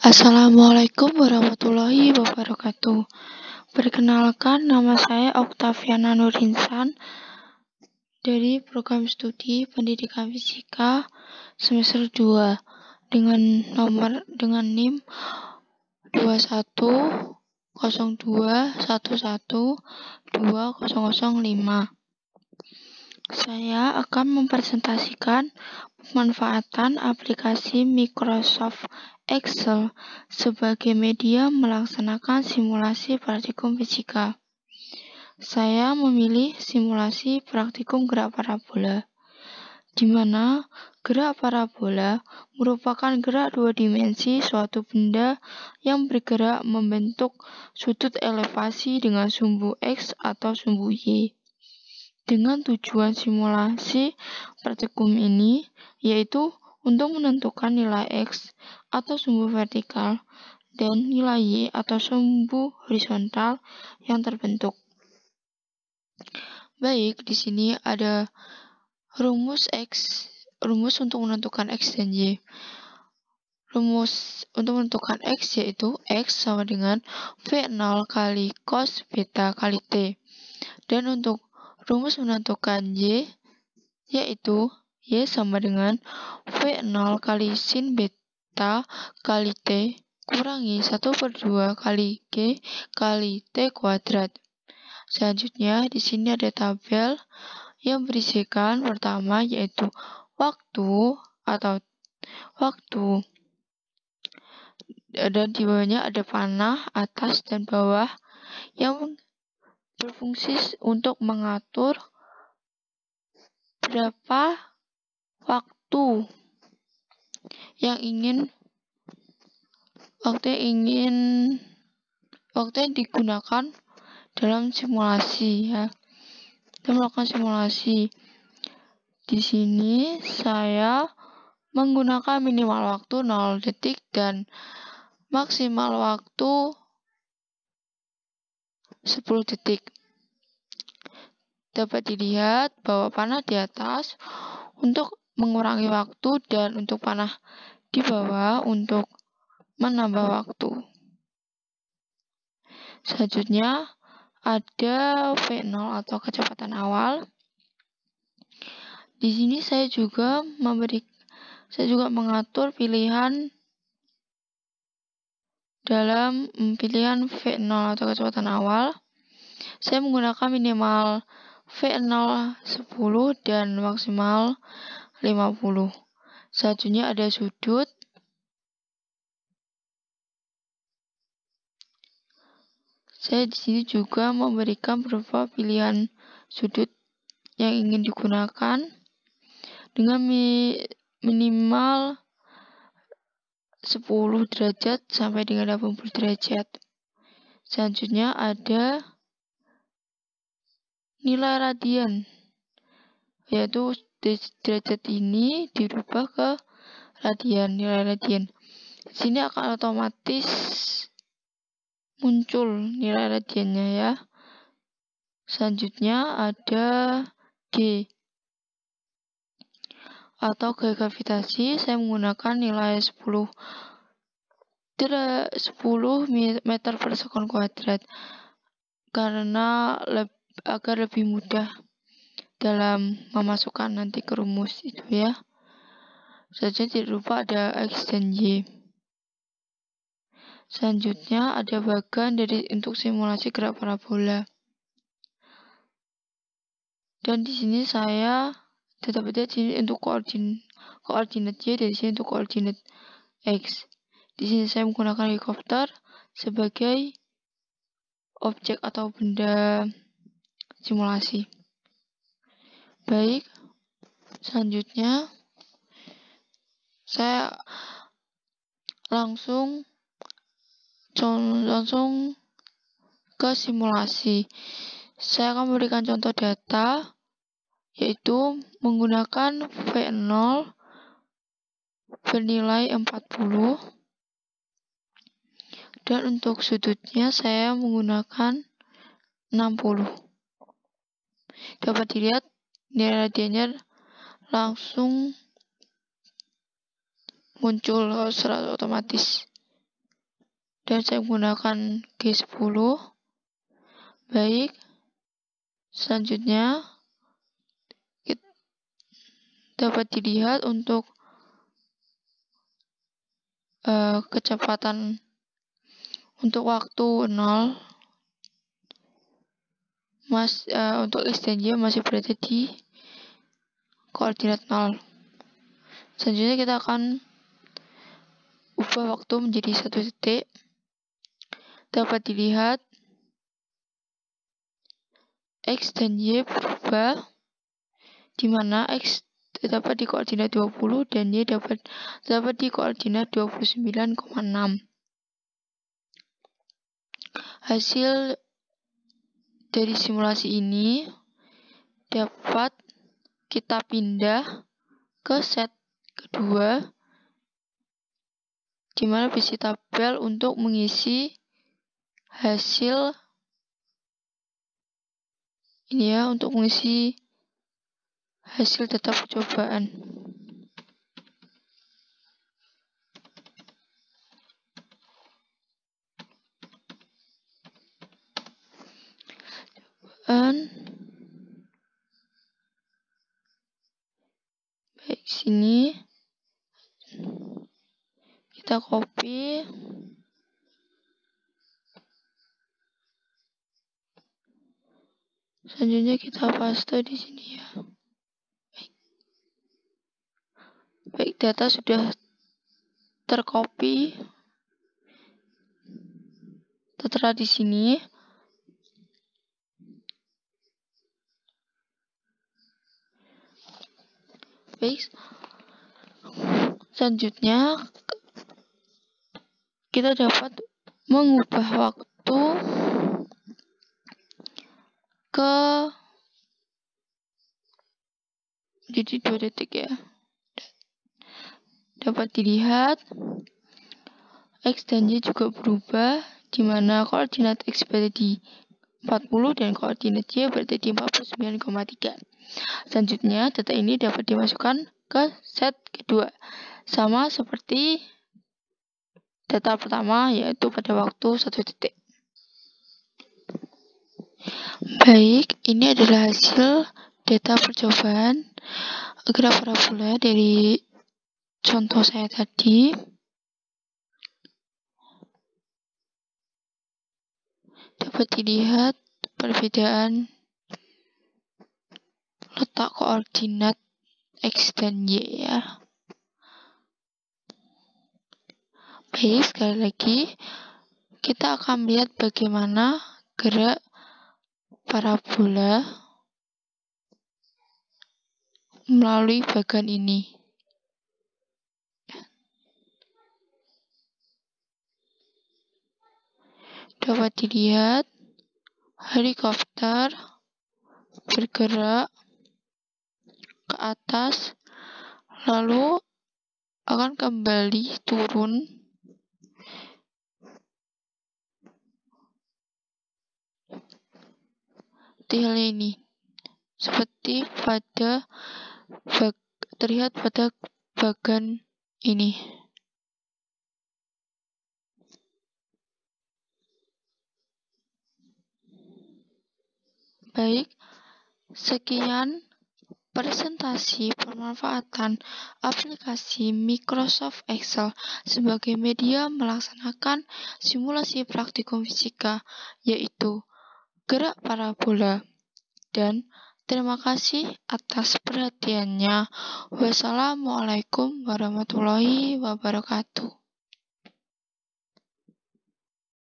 Assalamualaikum warahmatullahi wabarakatuh. Perkenalkan, nama saya Oktaviana Nurinsan dari program studi Pendidikan Fisika semester 2 dengan nomor dengan NIM 2102112005. Saya akan mempresentasikan pemanfaatan aplikasi Microsoft Excel sebagai media melaksanakan simulasi praktikum fisika. Saya memilih simulasi praktikum gerak parabola, di mana gerak parabola merupakan gerak dua dimensi suatu benda yang bergerak membentuk sudut elevasi dengan sumbu X atau sumbu Y dengan tujuan simulasi praktikum ini, yaitu untuk menentukan nilai X atau sumbu vertikal dan nilai Y atau sumbu horizontal yang terbentuk. Baik, di sini ada rumus X, rumus untuk menentukan X dan Y. Rumus untuk menentukan X yaitu X sama dengan V0 kali cos beta kali T. Dan untuk Rumus menentukan Y yaitu Y sama dengan V0 kali sin beta kali T kurangi 1 per 2 kali G kali T kuadrat. Selanjutnya, di sini ada tabel yang berisikan pertama yaitu waktu atau waktu. Dan di bawahnya ada panah atas dan bawah yang berfungsi untuk mengatur berapa waktu yang ingin waktu ingin waktu yang digunakan dalam simulasi ya. Kita melakukan simulasi. Di sini saya menggunakan minimal waktu 0 detik dan maksimal waktu 10 detik. Dapat dilihat bahwa panah di atas untuk mengurangi waktu dan untuk panah di bawah untuk menambah waktu. Selanjutnya ada V0 atau kecepatan awal. Di sini saya juga memberi saya juga mengatur pilihan dalam mm, pilihan V0 atau kecepatan awal, saya menggunakan minimal V0 10 dan maksimal 50. Selanjutnya ada sudut. Saya di sini juga memberikan beberapa pilihan sudut yang ingin digunakan dengan minimal 10 derajat sampai dengan 80 derajat. Selanjutnya ada nilai radian, yaitu derajat ini dirubah ke radian, nilai radian. Di sini akan otomatis muncul nilai radiannya ya. Selanjutnya ada G, atau gaya gravitasi, saya menggunakan nilai 10 10 meter per sekon kuadrat karena agar lebih mudah dalam memasukkan nanti ke rumus itu ya. Saja tidak lupa ada X dan Y. Selanjutnya ada bagan dari untuk simulasi gerak parabola. Dan di sini saya tetap saja sini untuk koordin koordinat Y dan di sini untuk koordinat X. Di sini saya menggunakan helikopter sebagai objek atau benda simulasi. Baik, selanjutnya saya langsung langsung ke simulasi. Saya akan memberikan contoh data yaitu menggunakan V0 bernilai 40 dan untuk sudutnya saya menggunakan 60 dapat dilihat nilai radiannya langsung muncul secara otomatis dan saya menggunakan G10 baik selanjutnya dapat dilihat untuk uh, kecepatan untuk waktu 0 mas uh, untuk extension masih berada di koordinat 0 selanjutnya kita akan ubah waktu menjadi satu detik dapat dilihat X dan Y berubah di mana X terdapat di koordinat 20 dan Y dapat terdapat di koordinat 29,6. Hasil dari simulasi ini dapat kita pindah ke set kedua di mana bisa tabel untuk mengisi hasil ini ya untuk mengisi hasil tetap cobaan. Cobaan. Baik, sini kita copy. Selanjutnya kita paste di sini ya. baik data sudah tercopy tertera di sini baik selanjutnya kita dapat mengubah waktu ke jadi dua detik ya dapat dilihat X dan Y juga berubah di mana koordinat X berada di 40 dan koordinat Y berada di 49,3. Selanjutnya, data ini dapat dimasukkan ke set kedua. Sama seperti data pertama, yaitu pada waktu 1 detik. Baik, ini adalah hasil data percobaan graf parabola dari contoh saya tadi dapat dilihat perbedaan letak koordinat X dan Y ya. Baik, sekali lagi kita akan melihat bagaimana gerak parabola melalui bagian ini. dapat dilihat helikopter bergerak ke atas lalu akan kembali turun di hal ini seperti pada terlihat pada bagan ini. Baik, sekian presentasi pemanfaatan aplikasi Microsoft Excel sebagai media melaksanakan simulasi praktikum fisika, yaitu gerak parabola. Dan terima kasih atas perhatiannya. Wassalamualaikum warahmatullahi wabarakatuh.